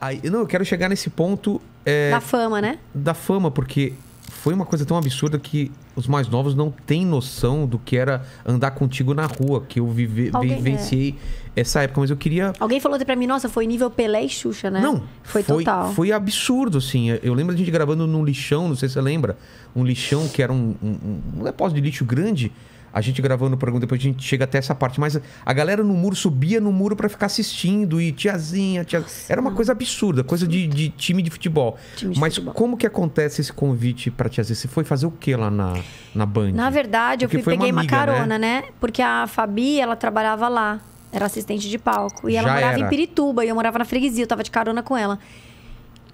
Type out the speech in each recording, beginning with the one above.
Aí, não, eu quero chegar nesse ponto. É, da fama, né? Da fama, porque foi uma coisa tão absurda que os mais novos não têm noção do que era andar contigo na rua, que eu é. vivenciei é. essa época, mas eu queria... Alguém falou para mim, nossa, foi nível Pelé e Xuxa, né? Não. Foi, foi, total. Foi absurdo, assim. Eu lembro a gente gravando num lixão, não sei se você lembra, um lixão que era um, um, um depósito de lixo grande, a gente gravando o programa, depois a gente chega até essa parte. Mas a galera no muro subia no muro para ficar assistindo e tiazinha, tia... Era uma coisa absurda, coisa de, de time de futebol. Time de Mas futebol. como que acontece esse convite para tiazinha? Você foi fazer o que lá na, na Band? Na verdade, Porque eu fui, peguei uma, amiga, uma né? carona, né? né? Porque a Fabi, ela trabalhava lá. Era assistente de palco. E ela Já morava era. em Pirituba e eu morava na freguesia. Eu tava de carona com ela.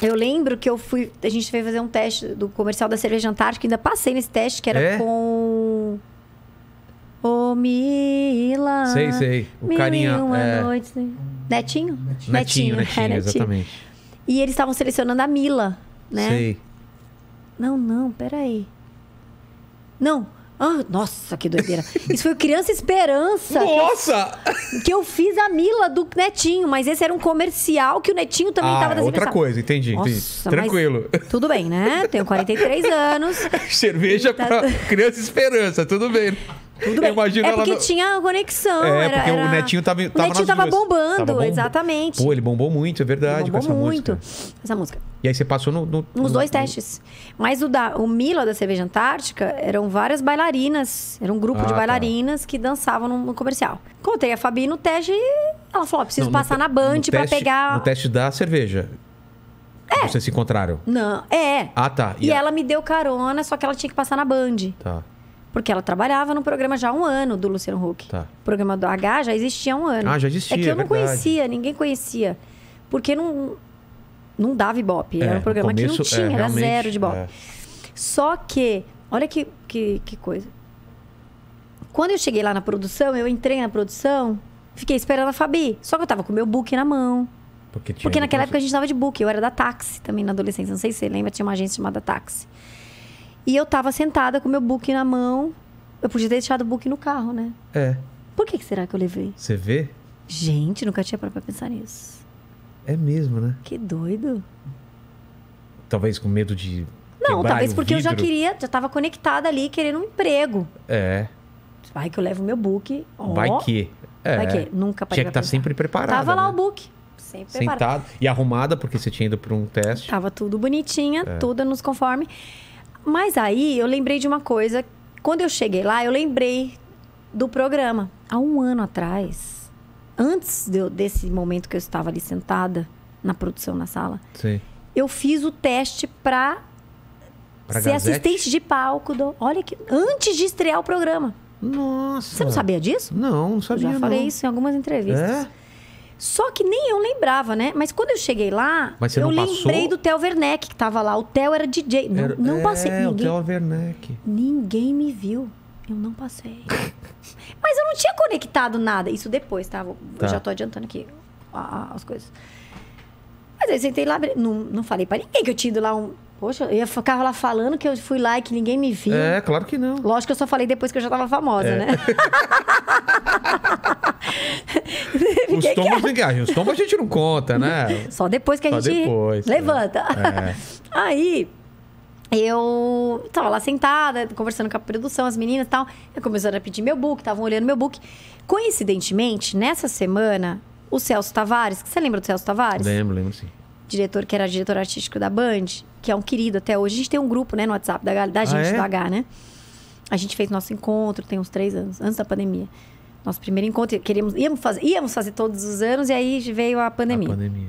Eu lembro que eu fui. A gente veio fazer um teste do comercial da cerveja Antártica, ainda passei nesse teste, que era é? com Mila, Sei, sei. O mil carinha. uma é... noite. Né? Netinho? Netinho, netinho, netinho, é, netinho. exatamente. E eles estavam selecionando a Mila, né? Sei. Não, não, peraí. Não. Ah, nossa, que doideira. Isso foi o Criança Esperança. Nossa! Que eu, que eu, fiz a Mila do Netinho, mas esse era um comercial que o Netinho também estava ah, tava outra coisa, entendi, nossa, entendi. Tranquilo. Tudo bem, né? Tenho 43 anos. Cerveja tá... pra Criança Esperança, tudo bem. Tudo bem. Imagino é porque no... tinha conexão. É, era, porque era... o Netinho tava, tava O Netinho tava bombando, tava exatamente. Pô, ele bombou muito, é verdade, ele bombou com essa muito, música. Essa música. E aí você passou no... no Nos no... dois testes. Mas o, da, o Mila da Cerveja Antártica eram várias bailarinas. Era um grupo ah, de tá. bailarinas tá. que dançavam no, no, comercial. Contei a Fabi no teste e ela falou, preciso Não, passar te... na Band pra pegar... No teste da cerveja. É. Vocês se encontraram? Não, é. Ah, tá. E, e a... ela me deu carona, só que ela tinha que passar na Band. Tá. Porque ela trabalhava no programa já há um ano do Luciano Huck. Tá. O programa do H já existia há um ano. Ah, já existia. É que eu é não conhecia, ninguém conhecia. Porque não, não dava ibope. É, era um programa começo, que não é, tinha, é, era zero de ibope. É. Só que, olha que, que, que coisa. Quando eu cheguei lá na produção, eu entrei na produção, fiquei esperando a Fabi. Só que eu tava com meu book na mão. Porque, Porque naquela época a gente tava de book, eu era da táxi também na adolescência. Não sei se você lembra, tinha uma agência chamada táxi. E eu tava sentada com meu book na mão. Eu podia ter deixado o book no carro, né? É. Por que, que será que eu levei? Você vê? Gente, nunca tinha para pra pensar nisso. É mesmo, né? Que doido. Talvez com medo de. Não, talvez porque vidro. eu já queria, já tava conectada ali querendo um emprego. É. Vai que eu levo meu book. Oh. Vai que. É. Vai que. Nunca parei Tinha que estar tá sempre preparada. Tava né? lá o book. Sempre Sentado. Preparada. E arrumada, porque você tinha ido para um teste. Tava tudo bonitinha, é. tudo nos conforme. Mas aí eu lembrei de uma coisa. Quando eu cheguei lá, eu lembrei do programa. Há um ano atrás, antes de desse momento que eu estava ali sentada na produção na sala, Sim. eu fiz o teste para ser assistente de palco. Do, olha que antes de estrear o programa. Nossa. Você não sabia disso? Não, não sabia. Eu já falei não. isso em algumas entrevistas. É? Só que nem eu lembrava, né? Mas quando eu cheguei lá, eu lembrei do Theo Werneck, que tava lá. O Theo era DJ. Não, era, não é, passei. É, ninguém, o Theo Werneck. Ninguém me viu. Eu não passei. Mas eu não tinha conectado nada. Isso depois, tá? Vou, tá. já tô adiantando aqui as coisas. Mas aí eu sentei lá, não, não falei pra ninguém que eu tinha ido lá um. Poxa, eu ficava lá falando que eu fui lá e que ninguém me viu. É, claro que não. Lógico que eu só falei depois que eu já tava famosa, é. né? Os tombos, que é? os tombos a gente não conta, né? Só depois que a Só gente depois, é. levanta. É. Aí eu tava lá sentada, conversando com a produção, as meninas e tal. Eu começando a pedir meu book, estavam olhando meu book. Coincidentemente, nessa semana, o Celso Tavares, que você lembra do Celso Tavares? Lembro, lembro sim. Diretor que era diretor artístico da Band, que é um querido até hoje. A gente tem um grupo, né, no WhatsApp da, da ah, gente, ah, é? do H, né? A gente fez nosso encontro, tem uns três anos, antes da pandemia. Nosso primeiro encontro, queríamos, íamos fazer, íamos fazer todos os anos e aí veio a pandemia. A pandemia.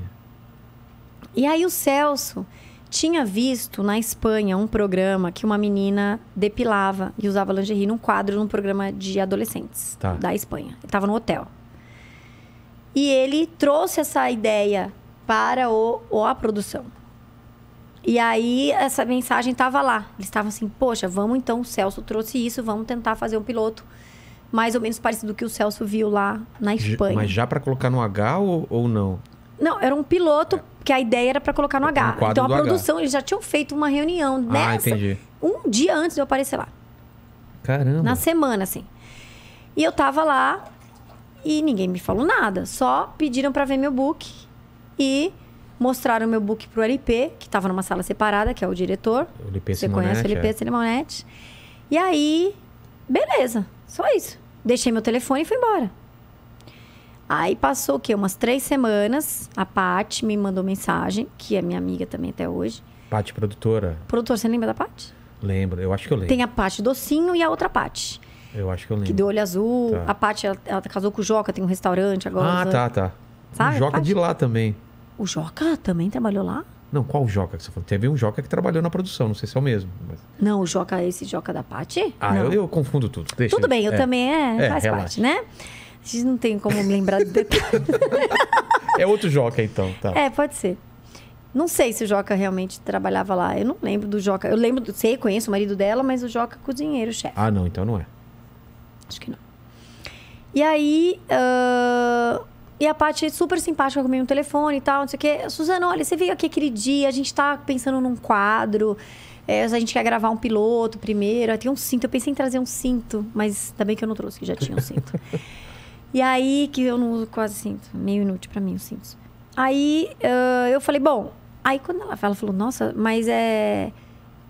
E aí o Celso tinha visto na Espanha um programa que uma menina depilava e usava lingerie num quadro num programa de adolescentes tá. da Espanha. Ele estava no hotel. E ele trouxe essa ideia para o, o a produção. E aí essa mensagem estava lá. Eles estavam assim: "Poxa, vamos então, o Celso trouxe isso, vamos tentar fazer um piloto" mais ou menos parecido do que o Celso viu lá na Espanha. Mas já para colocar no H ou, ou não? Não, era um piloto é. que a ideia era para colocar no H. então a produção, H. eles já tinham feito uma reunião ah, dessa. Ah, entendi. Um dia antes de eu aparecer lá. Caramba. Na semana, assim. E eu tava lá e ninguém me falou nada. Só pediram para ver meu book e mostraram meu book pro LP, que tava numa sala separada, que é o diretor. O LP Você Simonete, conhece o LP é. Simonetti. E aí, beleza. Só isso. Deixei meu telefone e fui embora. Aí passou o quê? Umas três semanas, a Paty me mandou mensagem, que é minha amiga também até hoje. Paty, produtora. Produtora, você lembra da Paty? Lembro, eu acho que eu lembro. Tem a Paty docinho e a outra Paty. Eu acho que eu lembro. Que deu olho azul. Tá. A Paty, ela, ela, casou com o Joca, tem um restaurante agora. Ah, tá, tá. Sabe? O Joca de lá também. O Joca também trabalhou lá? Não, qual Joca que você falou? Teve um Joca que trabalhou na produção, não sei se é o mesmo. Mas... Não, o Joca, esse Joca da Pati? Ah, eu, eu, confundo tudo. Deixa tudo eu... bem, eu é. também é, é faz relaxa. parte, né? A gente não tem como me lembrar do detalhe. é outro Joca, então, tá. É, pode ser. Não sei se o Joca realmente trabalhava lá. Eu não lembro do Joca. Eu lembro, sei, conheço o marido dela, mas o Joca é cozinheiro, chefe. Ah, não, então não é. Acho que não. E aí, uh, e a Paty é super simpática comigo no telefone e tal, não sei o quê. Suzana, olha, você veio aqui aquele dia, a gente tá pensando num quadro. É, a gente quer gravar um piloto primeiro. Tem um cinto. Eu pensei em trazer um cinto, mas ainda bem que eu não trouxe, que já tinha um cinto. e aí, que eu não uso quase cinto. Meio inútil para mim os cintos. Aí uh, eu falei, bom. Aí quando ela, ela falou, nossa, mas é.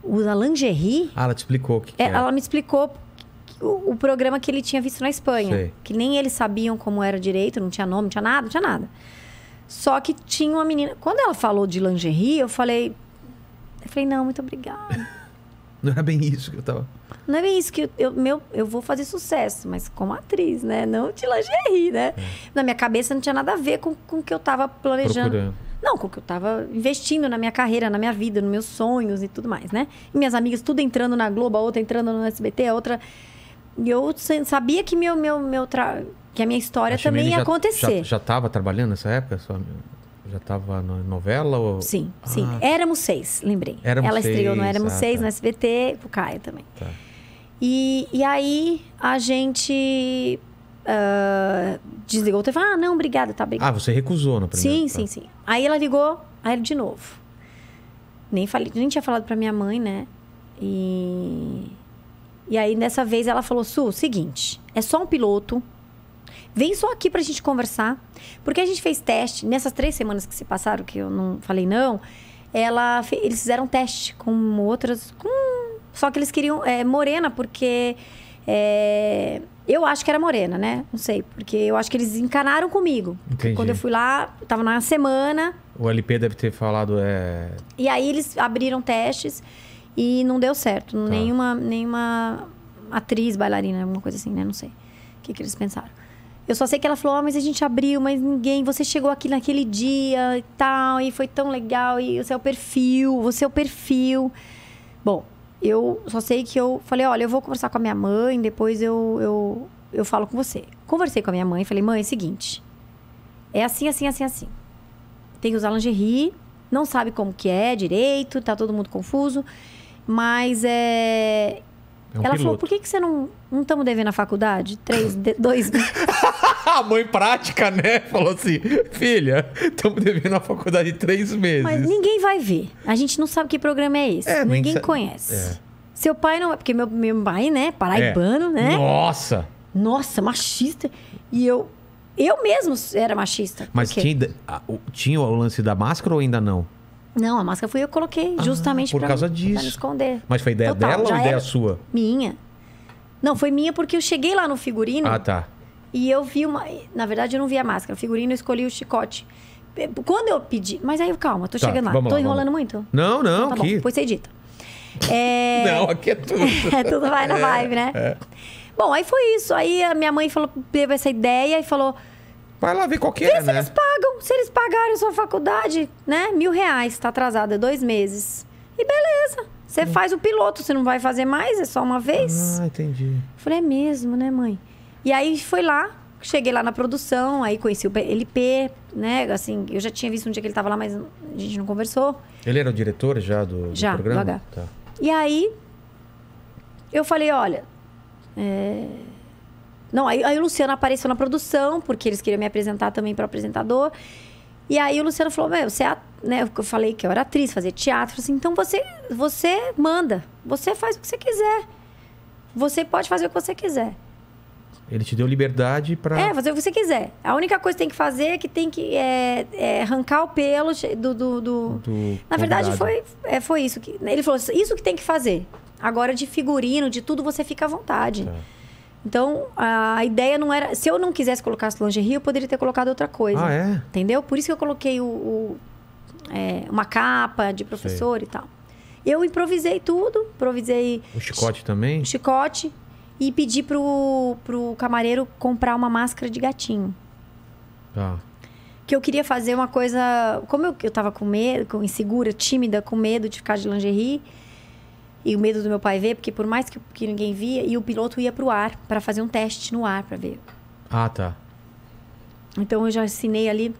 Usa lingerie? Ah, ela te explicou o que, é, que é. Ela me explicou o, programa que ele tinha visto na Espanha. Sei. Que nem eles sabiam como era direito, não tinha nome, não tinha nada, não tinha nada. Só que tinha uma menina. Quando ela falou de lingerie, eu falei. Eu falei, não, muito obrigada. Não era bem isso que eu tava. Não é bem isso que eu, eu, meu, eu vou fazer sucesso, mas como atriz, né? Não de lingerie, né? É. Na minha cabeça não tinha nada a ver com, com o que eu tava planejando. Procurando. Não, com o que eu tava investindo na minha carreira, na minha vida, nos meus sonhos e tudo mais, né? E minhas amigas, tudo entrando na Globo, a outra entrando no SBT, a outra. E eu sabia que meu, meu, meu tra... que a minha história a também ia já, acontecer. Já estava trabalhando nessa época? Só... Já estava na novela? Ou... Sim, ah. sim. Éramos seis, lembrei. Éramos Ela estreou no Éramos ah, Seis, tá. no SBT, pro Caio também. Tá. E, e aí a gente uh, desligou o telefone. Ah, não, obrigada, tá obrigada. Ah, você recusou na primeira? Sim, tá. sim, sim. Aí ela ligou, aí de novo. Nem, falei, nem tinha falado pra minha mãe, né? E e aí, nessa vez, ela falou: Su, seguinte, é só um piloto. Vem só aqui pra gente conversar. Porque a gente fez teste, nessas três semanas que se passaram, que eu não falei não, ela, eles fizeram teste com outras. Com... Só que eles queriam é, morena, porque. É, eu acho que era morena, né? Não sei, porque eu acho que eles encanaram comigo. Entendi. Quando eu fui lá, tava na semana. O LP deve ter falado. É... E aí eles abriram testes. E não deu certo. Tá. Nenhuma, nenhuma atriz, bailarina, alguma coisa assim, né? Não sei o que, que eles pensaram. Eu só sei que ela falou, ah, mas a gente abriu, mas ninguém, você chegou aqui naquele dia e tal, e foi tão legal, e você é o perfil, você é o perfil. Bom, eu só sei que eu falei, olha, eu vou conversar com a minha mãe, depois eu, eu, eu falo com você. Conversei com a minha mãe, falei, mãe, é o seguinte, é assim, assim, assim, assim. Tem que usar lingerie, não sabe como que é direito, tá todo mundo confuso. Mas é. é um ela piloto. falou: por que, que você não. Não estamos devendo a faculdade? Três, de, dois. a mãe prática, né? Falou assim: filha, estamos devendo a faculdade três meses. Mas ninguém vai ver. A gente não sabe que programa é esse. É, ninguém conhece. É. Seu pai não. Porque meu, meu pai, né? Paraibano, é. né? Nossa! Nossa, machista. E eu. Eu mesmo era machista. Mas tinha, tinha o lance da máscara ou ainda não? Não, a máscara fui eu que coloquei, ah, justamente ah, por causa disso. Pra esconder. Mas foi ideia Total, dela ou ideia sua? Minha. Não, foi minha porque eu cheguei lá no figurino. Ah, tá. E eu vi uma. Na verdade, eu não vi a máscara. O figurino eu escolhi o chicote. Eh, quando eu pedi. Mas aí, calma, tô tá, chegando lá. Tô enrolando vamos. muito? Não, não. Então, tá aqui. bom, depois você edita. É... não, aqui é tudo. é, tudo vai na é, vibe, né? É. Bom, aí foi isso. Aí a minha mãe falou, teve essa ideia e falou: Vai lá ver qual é, né? eles pagam. Se eles pagarem sua faculdade, né? Mil reais, tá atrasada, dois meses. E beleza. Você hum. faz o piloto, você não vai fazer mais, é só uma vez. Ah, entendi. Falei, é mesmo, né, mãe? E aí foi lá, cheguei lá na produção, aí conheci o LP, né? Assim, eu já tinha visto um dia que ele tava lá, mas a gente não conversou. Ele era o diretor já do, do programa? Já, tá. E aí, eu falei, olha... É não, aí, aí o Luciano apareceu na produção, porque eles queriam me apresentar também para o apresentador. E aí o Luciano falou: Meu, você é. Né, eu falei que eu era atriz, fazia teatro. Assim, então você, você manda, você faz o que você quiser. Você pode fazer o que você quiser. Ele te deu liberdade para. É, fazer o que você quiser. A única coisa que tem que fazer é que tem que é, é arrancar o pelo do. do, do... do Na verdade, foi, é, foi isso. que né, Ele falou: Isso que tem que fazer. Agora, de figurino, de tudo, você fica à vontade. É. Então, a ideia não era. Se eu não quisesse colocar lingerie, eu poderia ter colocado outra coisa. Ah, é? Entendeu? Por isso que eu coloquei o, o é, uma capa de professor Sei. e tal. Eu improvisei tudo, improvisei. O chicote ch também? Chicote. E pedi pro, pro camareiro comprar uma máscara de gatinho. Tá. Que eu queria fazer uma coisa. Como eu, eu tava com medo, insegura, tímida, com medo de ficar de lingerie e o medo do meu pai ver, porque por mais que, que ninguém via, e o piloto ia para o ar para fazer um teste no ar para ver. Ah, tá. Então eu já assinei ali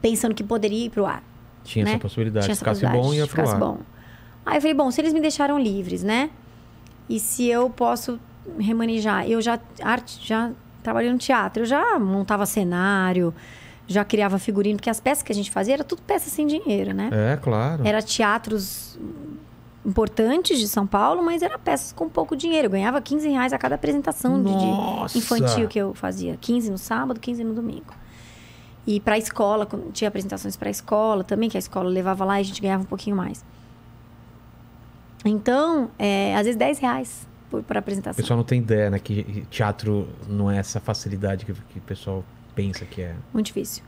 pensando que poderia ir para o ar. Tinha né? essa possibilidade. Tinha essa ficasse possibilidade, bom ia pro ficasse ar. bom. Aí eu falei, bom, se eles me deixaram livres, né? E se eu posso remanejar, eu já arte, já trabalhei no teatro, eu já montava cenário, já criava figurino, porque as peças que a gente fazia era tudo peça sem dinheiro, né? É, claro. Era teatros importantes de São Paulo, mas eram peças com pouco dinheiro. Eu ganhava 15 reais a cada apresentação de infantil que eu fazia. 15 no sábado, 15 no domingo. E para a escola, tinha apresentações para a escola também, que a escola levava lá e a gente ganhava um pouquinho mais. Então, é, às vezes 10 reais para apresentação. O pessoal não tem ideia, né? Que teatro não é essa facilidade que, que o pessoal pensa que é. Muito difícil.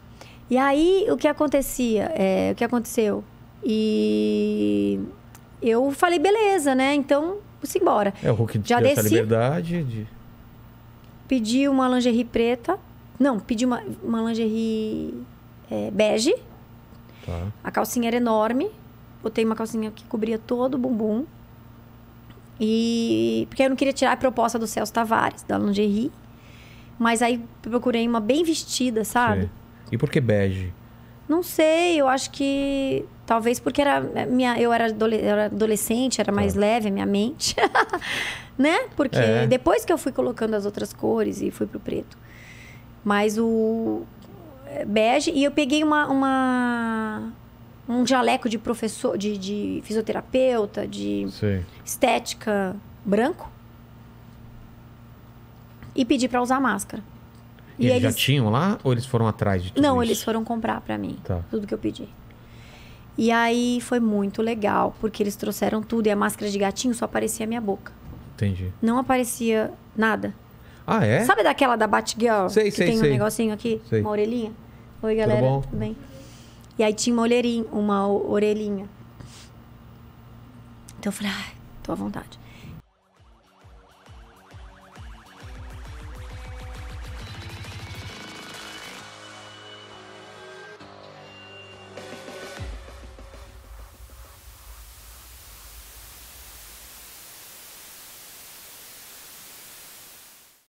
E aí, o que acontecia? É, o que aconteceu? E eu falei, beleza, né? Então, embora. É, o Hulk já deu desci, essa liberdade de... Pedi uma lingerie preta. Não, pedi uma, uma lingerie é, bege. Tá. A calcinha era enorme. Botei uma calcinha que cobria todo o bumbum. E... Porque eu não queria tirar a proposta do Celso Tavares, da lingerie. Mas aí procurei uma bem vestida, sabe? Sim. E por que bege? Não sei, eu acho que talvez porque era né, minha, eu era, adolescente, era mais é. leve a minha mente, né? Porque é. depois que eu fui colocando as outras cores e fui pro preto. Mas o é, bege e eu peguei uma, uma um jaleco de professor, de, de fisioterapeuta, de Sim. estética branco e pedi para usar máscara. E eles, eles já tinham lá ou eles foram atrás de tudo Não, isso? eles foram comprar para mim. Tá. Tudo que eu pedi. E aí foi muito legal, porque eles trouxeram tudo e a máscara de gatinho só aparecia a minha boca. Entendi. Não aparecia nada. Ah, é? Sabe daquela da Batgirl? Sei, que sei, tem sei. um negocinho aqui, sei. uma orelhinha? Oi, galera. Tudo, bom? tudo bem? E aí tinha uma orelhinha, uma orelhinha. Então eu falei, ai, tô à vontade.